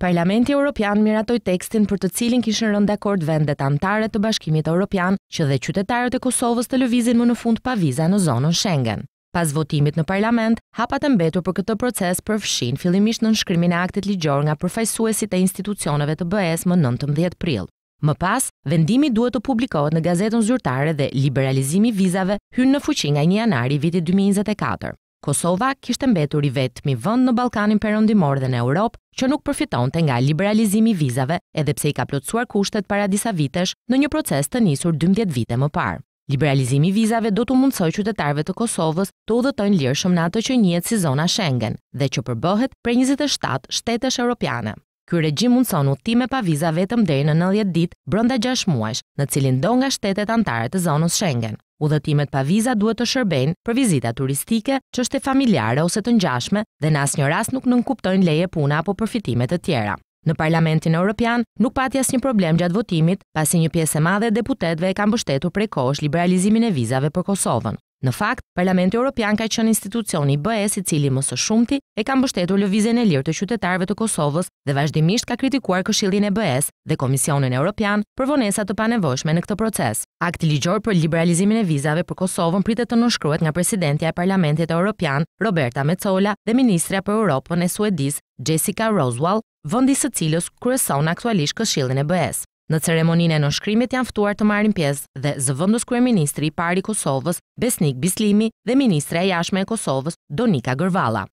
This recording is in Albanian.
Parlamenti Europian miratoj tekstin për të cilin kishën rënda akord vendet antare të bashkimit Europian që dhe qytetarët e Kosovës të lëvizin më në fund pa viza në zonën Schengen. Pas votimit në parlament, hapat e mbetur për këtë proces përfshin fillimisht në nënshkrimin e aktit ligjor nga përfaqësuesit e institucioneve të BE-s më 19 prill. Më pas, vendimi duhet të publikohet në Gazetën Zyrtare dhe liberalizimi i vizave hyn në fuqi nga 1 janari viti 2024. Kosova kishte mbetur i vetmi vend në Ballkanin Perëndimor dhe në Europë që nuk përfitonte nga liberalizimi i vizave, edhe pse i ka plotësuar kushtet para disa vitesh në një proces të nisur 12 vite më parë. Liberalizimi i vizave do të mundësoj qytetarëve të Kosovës të udhëtojnë lirshëm në ato që njihet si zona Schengen dhe që përbohet prej 27 shtetesh europiane. Ky regjim mundson udhtime pa viza vetëm deri në 90 ditë brenda 6 muajsh, në cilin do nga shtetet anëtare të zonës Schengen. Udhëtimet pa viza duhet të shërbejnë për vizita turistike, që është e familjare ose të njashme dhe në asnjë një ras nuk nënkuptojnë leje puna apo përfitimet të tjera. Në Parlamentin Europian nuk pati asë një problem gjatë votimit, pasi një pjesë e madhe deputetve e kam bështetu prej kohësh liberalizimin e vizave për Kosovën. Në fakt, Parlamenti Europian ka qenë institucioni i BE-s i cili më së shumti e ka mbështetur lëvizjen e lirë të qytetarëve të Kosovës dhe vazhdimisht ka kritikuar Këshillin e BE-s dhe Komisionin Europian për vonesa të panevojshme në këtë proces. Akti ligjor për liberalizimin e vizave për Kosovën pritet të nënshkruhet nga presidentja e Parlamentit Europian, Roberta Metsola, dhe ministra për Europën e Suedisë, Jessica Roswell, vendi së cilës kryeson aktualisht Këshillin e BE-s. Në ceremoninë e nënshkrimit janë ftuar të marrin pjesë dhe zëvendës kryeministri i parë i Kosovës, Besnik Bislimi dhe ministra e jashtme e Kosovës, Donika Gërvalla.